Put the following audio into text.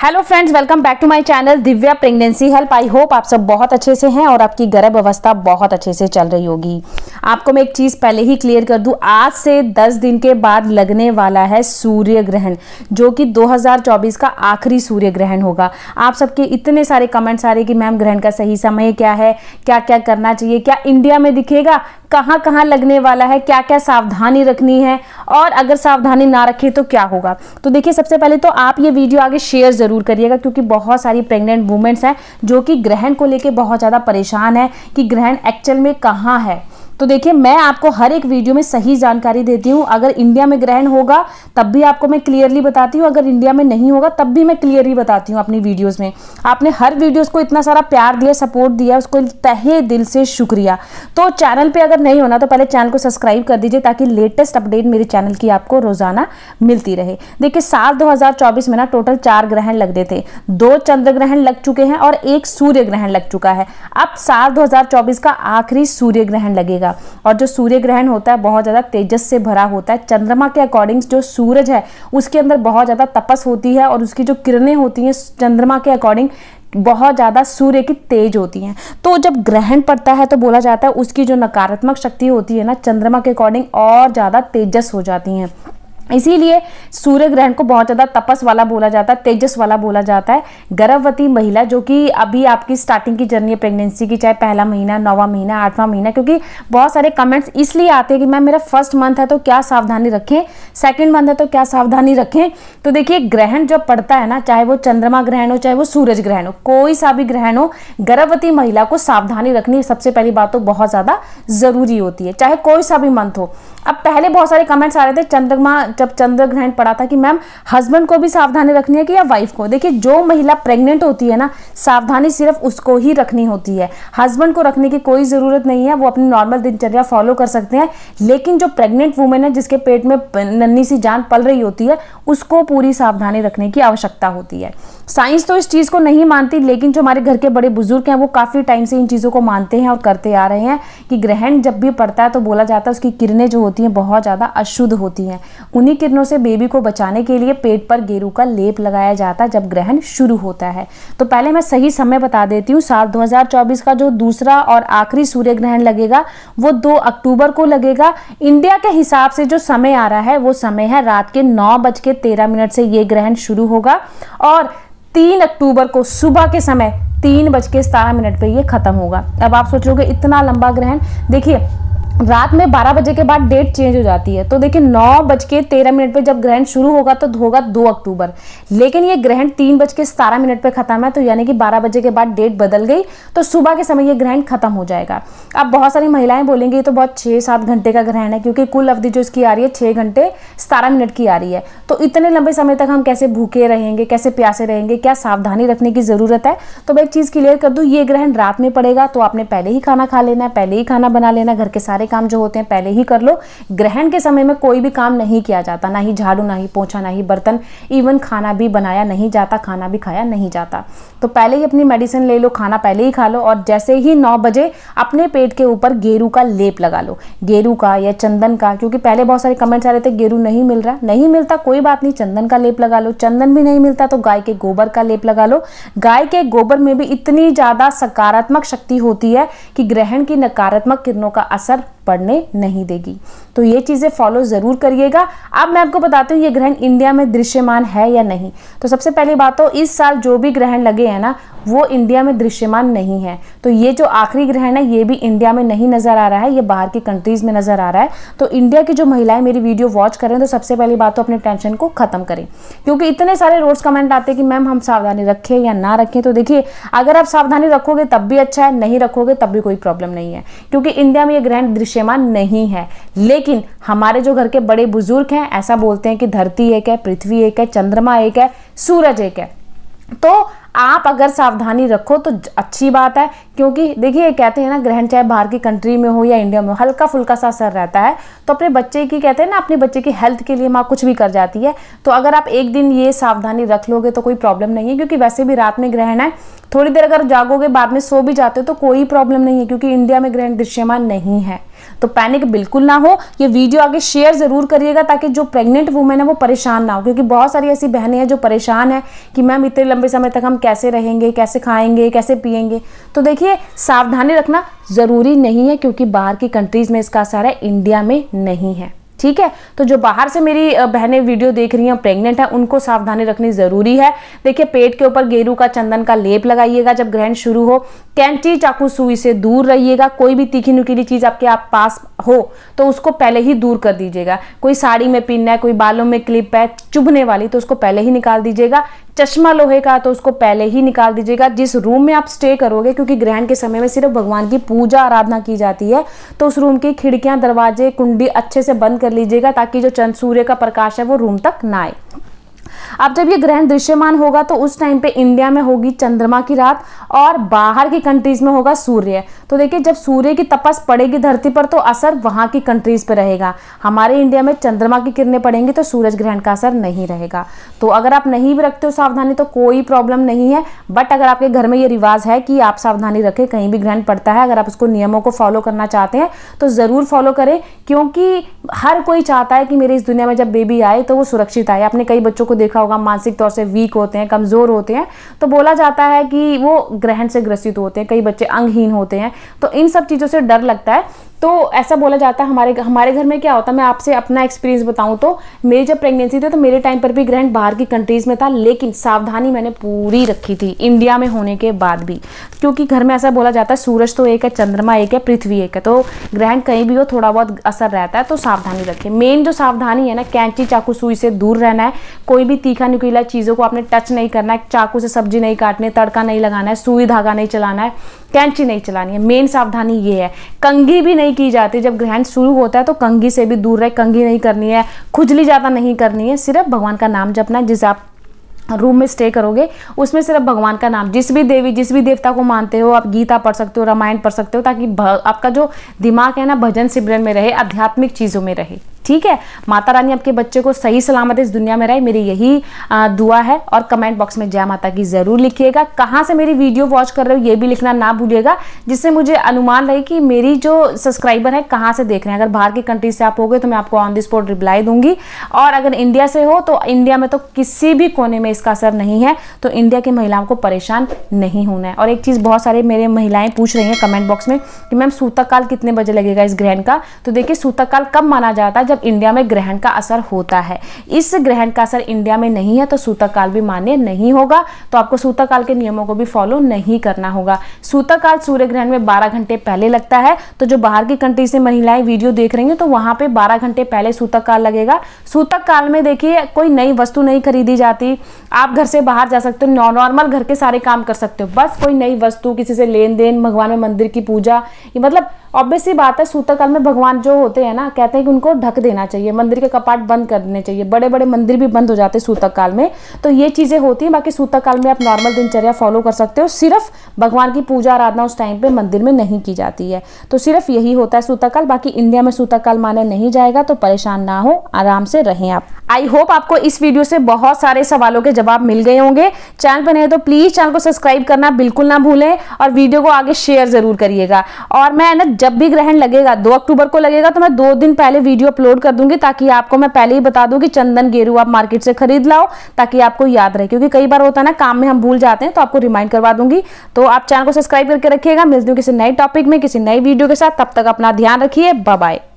hello friends welcome back to my channel Divya pregnancy help I hope आप सब बहुत अच्छे से हैं और आपकी गर्भ अवस्था बहुत अच्छे से चल रही होगी आपको मैं एक चीज़ पहले ही क्लियर कर दूँ आज से 10 दिन के बाद लगने वाला है सूर्य ग्रहण जो कि 2024 का आखिरी सूर्य ग्रहण होगा आप सबके इतने सारे कमेंट्स आ रहे कि मैम ग्रहण का सही समय क्या है क्या क्या करना चाहिए क्या इंडिया में दिखेगा कहाँ कहाँ लगने वाला है क्या क्या सावधानी रखनी है और अगर सावधानी ना रखे तो क्या होगा तो देखिए सबसे पहले तो आप ये वीडियो आगे शेयर ज़रूर करिएगा क्योंकि बहुत सारी प्रेग्नेंट वुमेंस हैं जो कि ग्रहण को लेकर बहुत ज़्यादा परेशान है कि ग्रहण एक्चुअल में कहाँ है तो देखिए मैं आपको हर एक वीडियो में सही जानकारी देती हूँ अगर इंडिया में ग्रहण होगा तब भी आपको मैं क्लियरली बताती हूँ अगर इंडिया में नहीं होगा तब भी मैं क्लियरली बताती हूँ अपनी वीडियोज़ में आपने हर वीडियोज़ को इतना सारा प्यार दिया सपोर्ट दिया उसको तहे दिल से शुक्रिया तो चैनल पर अगर नहीं होना तो पहले चैनल को सब्सक्राइब कर दीजिए ताकि लेटेस्ट अपडेट मेरे चैनल की आपको रोज़ाना मिलती रहे देखिए साल दो में ना टोटल चार ग्रहण लगते थे दो चंद्र ग्रहण लग चुके हैं और एक सूर्य ग्रहण लग चुका है अब साल दो का आखिरी सूर्य ग्रहण लगेगा रहेगा और जो सूर्य ग्रहण होता है बहुत ज़्यादा तेजस से भरा होता है चंद्रमा के अकॉर्डिंग जो सूरज है उसके अंदर बहुत ज़्यादा तपस होती है और उसकी जो किरणें होती हैं चंद्रमा के अकॉर्डिंग बहुत ज़्यादा सूर्य की तेज होती हैं तो जब ग्रहण पड़ता है तो बोला जाता है उसकी जो नकारात्मक शक्ति होती है ना चंद्रमा के अकॉर्डिंग और ज़्यादा तेजस हो जाती हैं इसीलिए सूर्य ग्रहण को बहुत ज़्यादा तपस वाला बोला जाता है तेजस वाला बोला जाता है गर्भवती महिला जो कि अभी आपकी स्टार्टिंग की जर्नी है प्रेगनेंसी की चाहे पहला महीना नौवा महीना आठवां महीना क्योंकि बहुत सारे कमेंट्स इसलिए आते हैं कि मैम मेरा फर्स्ट मंथ है तो क्या सावधानी रखें सेकेंड मंथ है तो क्या सावधानी रखें तो देखिए ग्रहण जब पड़ता है ना चाहे वो चंद्रमा ग्रहण हो चाहे वो सूरज ग्रहण हो कोई सा भी ग्रहण हो गर्भवती महिला को सावधानी रखनी सबसे पहली बात तो बहुत ज़्यादा ज़रूरी होती है चाहे कोई सा भी मंथ हो अब पहले बहुत सारे कमेंट्स आ रहे थे चंद्रमा जब चंद्र ग्रहण पड़ा था कि मैम हस्बैंड को भी सावधानी रखनी है कि या वाइफ को देखिए जो महिला प्रेग्नेंट होती है ना सावधानी सिर्फ उसको ही रखनी होती है हस्बैंड को रखने की कोई ज़रूरत नहीं है वो अपनी नॉर्मल दिनचर्या फॉलो कर सकते हैं लेकिन जो प्रेग्नेंट वूमेन है जिसके पेट में नन्नी सी जान पल रही होती है उसको पूरी सावधानी रखने की आवश्यकता होती है साइंस तो इस चीज़ को नहीं मानती लेकिन जो हमारे घर के बड़े बुजुर्ग हैं वो काफ़ी टाइम से इन चीज़ों को मानते हैं और करते आ रहे हैं कि ग्रहण जब भी पड़ता है तो बोला जाता है उसकी किरणें जो होती हैं बहुत ज़्यादा अशुद्ध होती हैं उन्हीं किरणों से बेबी को बचाने के लिए पेट पर गेरू का लेप लगाया जाता है जब ग्रहण शुरू होता है तो पहले मैं सही समय बता देती हूँ साल 2024 का जो दूसरा और आखिरी सूर्य ग्रहण लगेगा वो दो अक्टूबर को लगेगा इंडिया के हिसाब से जो समय आ रहा है वो समय है रात के नौ बज के तेरह मिनट से ये ग्रहण शुरू होगा और तीन अक्टूबर को सुबह के समय तीन बज के सतारह मिनट पर यह खत्म होगा अब आप सोचोगे इतना लंबा ग्रहण देखिए रात में 12 बजे के बाद डेट चेंज हो जाती है तो देखिए नौ बज के तेरह मिनट पर जब ग्रहण शुरू होगा तो होगा दो अक्टूबर लेकिन ये ग्रहण तीन बज के सतारह मिनट पर खत्म है तो यानी कि 12 बजे के बाद डेट बदल गई तो सुबह के समय ये ग्रहण खत्म हो जाएगा अब बहुत सारी महिलाएं बोलेंगी ये तो बहुत छः सात घंटे का ग्रहण है क्योंकि कुल अवधि जो इसकी आ रही है छः घंटे सतारह मिनट की आ रही है तो इतने लंबे समय तक हम कैसे भूखे रहेंगे कैसे प्यासे रहेंगे क्या सावधानी रखने की ज़रूरत है तो मैं एक चीज़ क्लियर कर दूँ ये ग्रहण रात में पड़ेगा तो आपने पहले ही खाना खा लेना है पहले ही खाना बना लेना घर के सारे सारे काम जो होते हैं पहले ही कर लो ग्रहण के समय में कोई भी काम नहीं किया जाता ना ही झाड़ू ना ही पोछा ना ही बर्तन इवन खाना भी बनाया नहीं जाता खाना भी खाया नहीं जाता तो पहले ही अपनी मेडिसिन ले लो खाना पहले ही खा लो और जैसे ही नौ बजे अपने पेट के ऊपर गेरू का लेप लगा लो गेरू का या चंदन का क्योंकि पहले बहुत सारे कमेंट्स आ रहे थे गेरू नहीं मिल रहा नहीं मिलता कोई बात नहीं चंदन का लेप लगा लो चंदन भी नहीं मिलता तो गाय के गोबर का लेप लगा लो गाय के गोबर में भी इतनी ज़्यादा सकारात्मक शक्ति होती है कि ग्रहण की नकारात्मक किरणों का असर पढ़ने नहीं देगी तो ये चीज़ें फॉलो ज़रूर करिएगा अब मैं आपको बताती हूँ ये ग्रहण इंडिया में दृश्यमान है या नहीं तो सबसे पहली बात तो इस साल जो भी ग्रहण लगे हैं ना वो इंडिया में दृश्यमान नहीं है तो ये जो आखिरी ग्रहण है ये भी इंडिया में नहीं नज़र आ रहा है ये बाहर की कंट्रीज़ में नज़र आ रहा है तो इंडिया की जो महिलाएं मेरी वीडियो वॉच करें तो सबसे पहली बात तो अपने टेंशन को ख़त्म करें क्योंकि इतने सारे रोड्स कमेंट आते हैं कि मैम हम सावधानी रखें या ना रखें तो देखिए अगर आप सावधानी रखोगे तब भी अच्छा है नहीं रखोगे तब भी कोई प्रॉब्लम नहीं है क्योंकि इंडिया में ये ग्रहण दृश्यमान नहीं है लेकिन हमारे जो घर के बड़े बुजुर्ग हैं ऐसा बोलते हैं कि धरती एक है पृथ्वी एक है चंद्रमा एक है सूरज एक है तो आप अगर सावधानी रखो तो अच्छी बात है क्योंकि देखिए कहते हैं ना ग्रहण चाहे बाहर की कंट्री में हो या इंडिया में हो हल्का फुल्का सा असर रहता है तो अपने बच्चे की कहते हैं ना अपने बच्चे की हेल्थ के लिए माँ कुछ भी कर जाती है तो अगर आप एक दिन ये सावधानी रख लोगे तो कोई प्रॉब्लम नहीं है क्योंकि वैसे भी रात में ग्रहण है थोड़ी देर अगर जागोगे बाद में सो भी जाते हो तो कोई प्रॉब्लम नहीं है क्योंकि इंडिया में ग्रहण दृश्यमान नहीं है तो पैनिक बिल्कुल ना हो ये वीडियो आगे शेयर ज़रूर करिएगा ताकि जो प्रेग्नेंट वुमेन है वो परेशान ना हो क्योंकि बहुत सारी ऐसी बहनें हैं जो परेशान है कि मैम इतने लंबे समय तक हम कैसे रहेंगे कैसे खाएंगे कैसे पियेंगे तो देखिए सावधानी रखना ज़रूरी नहीं है क्योंकि बाहर की कंट्रीज़ में इसका असर है इंडिया में नहीं है ठीक है तो जो बाहर से मेरी बहनें वीडियो देख रही हैं प्रेग्नेंट हैं उनको सावधानी रखनी ज़रूरी है देखिए पेट के ऊपर गेरू का चंदन का लेप लगाइएगा जब ग्रहण शुरू हो कैंटी चाकू सुई से दूर रहिएगा कोई भी तीखी नुकीली चीज़ आपके आप पास हो तो उसको पहले ही दूर कर दीजिएगा कोई साड़ी में पिन है कोई बालों में क्लिप है चुभने वाली तो उसको पहले ही निकाल दीजिएगा चश्मा लोहे का तो उसको पहले ही निकाल दीजिएगा जिस रूम में आप स्टे करोगे क्योंकि ग्रहण के समय में सिर्फ भगवान की पूजा आराधना की जाती है तो उस रूम की खिड़कियां दरवाजे कुंडी अच्छे से बंद कर लीजिएगा ताकि जो चंद सूर्य का प्रकाश है वो रूम तक ना आए अब जब ये ग्रहण दृश्यमान होगा तो उस टाइम पे इंडिया में होगी चंद्रमा की रात और बाहर की कंट्रीज में होगा सूर्य तो देखिए जब सूर्य की तपस पड़ेगी धरती पर तो असर वहाँ की कंट्रीज पर रहेगा हमारे इंडिया में चंद्रमा की किरणें पड़ेंगी तो सूरज ग्रहण का असर नहीं रहेगा तो अगर आप नहीं भी रखते हो सावधानी तो कोई प्रॉब्लम नहीं है बट अगर आपके घर में ये रिवाज है कि आप सावधानी रखें कहीं भी ग्रहण पड़ता है अगर आप उसको नियमों को फॉलो करना चाहते हैं तो ज़रूर फॉलो करें क्योंकि हर कोई चाहता है कि मेरे इस दुनिया में जब बेबी आए तो वो सुरक्षित आए आपने कई बच्चों को देख देखा होगा मानसिक तौर से वीक होते हैं कमज़ोर होते हैं तो बोला जाता है कि वो ग्रहण से ग्रसित होते हैं कई बच्चे अंगहीन होते हैं तो इन सब चीज़ों से डर लगता है तो ऐसा बोला जाता है हमारे हमारे घर में क्या होता है मैं आपसे अपना एक्सपीरियंस बताऊँ तो मेरी जब प्रेगनेंसी थी तो मेरे टाइम पर भी ग्रहण बाहर की कंट्रीज़ में था लेकिन सावधानी मैंने पूरी रखी थी इंडिया में होने के बाद भी क्योंकि घर में ऐसा बोला जाता है सूरज तो एक है चंद्रमा एक है पृथ्वी एक है तो ग्रहण कहीं भी हो थोड़ा बहुत असर रहता है तो सावधानी रखें मेन जो सावधानी है ना कैंची चाकू सुई से दूर रहना है कोई भी तीखा नुकीला चीज़ों को आपने टच नहीं करना है चाकू से सब्जी नहीं काटनी तड़का नहीं लगाना है सुई धागा नहीं चलाना है कैंची नहीं चलानी है मेन सावधानी ये है कंघी भी नहीं की जाती जब ग्रहण शुरू होता है तो कंघी से भी दूर रहे कंघी नहीं करनी है खुजली ज़्यादा नहीं करनी है सिर्फ भगवान का नाम जपना जिसे आप रूम में स्टे करोगे उसमें सिर्फ भगवान का नाम जिस भी देवी जिस भी देवता को मानते हो आप गीता पढ़ सकते हो रामायण पढ़ सकते हो ताकि आपका जो दिमाग है ना भजन सिमरन में रहे आध्यात्मिक चीज़ों में रहे ठीक है माता रानी आपके बच्चे को सही सलामत इस दुनिया में रहे मेरी यही दुआ है और कमेंट बॉक्स में जय माता की ज़रूर लिखिएगा कहाँ से मेरी वीडियो वॉच कर रहे हो ये भी लिखना ना भूलिएगा जिससे मुझे अनुमान रहे कि मेरी जो सब्सक्राइबर है कहाँ से देख रहे हैं अगर बाहर की कंट्री से आप हो गए तो मैं आपको ऑन द स्पॉट रिप्लाई दूंगी और अगर इंडिया से हो तो इंडिया में तो किसी भी कोने में इसका असर नहीं है तो इंडिया की महिलाओं को परेशान नहीं होना है और एक चीज़ बहुत सारे मेरे महिलाएं पूछ रही हैं कमेंट बॉक्स में कि मैम सूतक काल कितने बजे लगेगा इस ग्रहण का तो देखिए सूतक काल कब माना जाता है जब इंडिया में ग्रहण का असर होता है इस ग्रहण का असर इंडिया में नहीं है तो सूतक काल भी मान्य नहीं होगा तो आपको सूतक काल के नियमों को भी फॉलो नहीं करना होगा सूतक काल सूर्य ग्रहण में बारह घंटे पहले लगता है तो जो बाहर की कंट्री से महिलाएं वीडियो देख रही हैं तो वहां पे बारह घंटे पहले सूतक काल लगेगा सूतक काल में देखिए कोई नई वस्तु नहीं खरीदी जाती आप घर से बाहर जा सकते हो नॉर्मल घर के सारे काम कर सकते हो बस कोई नई वस्तु किसी से लेन देन भगवान में मंदिर की पूजा ये मतलब ऑब्वियसली बात है सूतक काल में भगवान जो होते हैं ना कहते हैं कि उनको ढक देना चाहिए मंदिर के कपाट बंद कर देने चाहिए बड़े बड़े मंदिर भी बंद हो जाते हैं सूतक काल में तो ये चीज़ें होती हैं बाकी सूतक काल में आप नॉर्मल दिनचर्या फॉलो कर सकते हो सिर्फ भगवान की पूजा आराधना उस टाइम पर मंदिर में नहीं की जाती है तो सिर्फ यही होता है सूतक काल बाकी इंडिया में सूतक काल माना नहीं जाएगा तो परेशान ना हो आराम से रहें आप आई होप आपको इस वीडियो से बहुत सारे सवालों के जवाब मिल गए होंगे चैनल पर नहीं तो प्लीज़ चैनल को सब्सक्राइब करना बिल्कुल ना भूलें और वीडियो को आगे शेयर ज़रूर करिएगा और मैं ना जब भी ग्रहण लगेगा दो अक्टूबर को लगेगा तो मैं दो दिन पहले वीडियो अपलोड कर दूंगी ताकि आपको मैं पहले ही बता दूं कि चंदन गेरू आप मार्केट से खरीद लाओ ताकि आपको याद रहे क्योंकि कई बार होता है ना काम में हम भूल जाते हैं तो आपको रिमाइंड करवा दूंगी तो आप चैनल को सब्सक्राइब करके रखिएगा मिलती हूँ किसी नए टॉपिक में किसी नई वीडियो के साथ तब तक अपना ध्यान रखिए बाय